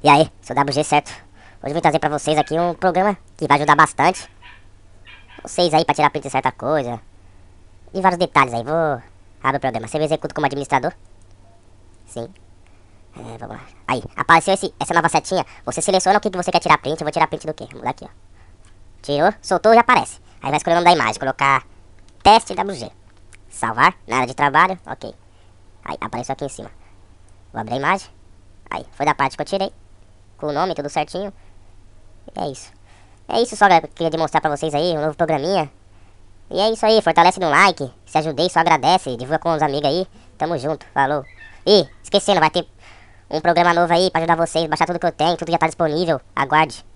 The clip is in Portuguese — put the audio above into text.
E aí, sou WG certo. Hoje vim trazer pra vocês aqui um programa que vai ajudar bastante vocês aí pra tirar print de certa coisa. E vários detalhes aí, vou abrir o programa. Você me executa como administrador? Sim. É, vamos lá. Aí, apareceu esse, essa nova setinha. Você seleciona o que, que você quer tirar print. Eu vou tirar print do quê? Vamos mudar aqui, ó. Tirou, soltou, já aparece. Aí vai escolher o nome da imagem. Colocar teste WG. Salvar, Nada de trabalho, ok. Aí, apareceu aqui em cima. Vou abrir a imagem. Aí, foi da parte que eu tirei com o nome, tudo certinho. É isso. É isso só, galera, que eu queria demonstrar pra vocês aí, um novo programinha. E é isso aí, fortalece no like, se ajudei, só agradece, divulga com os amigos aí. Tamo junto, falou. E, esquecendo, vai ter um programa novo aí pra ajudar vocês, baixar tudo que eu tenho, tudo já tá disponível. Aguarde.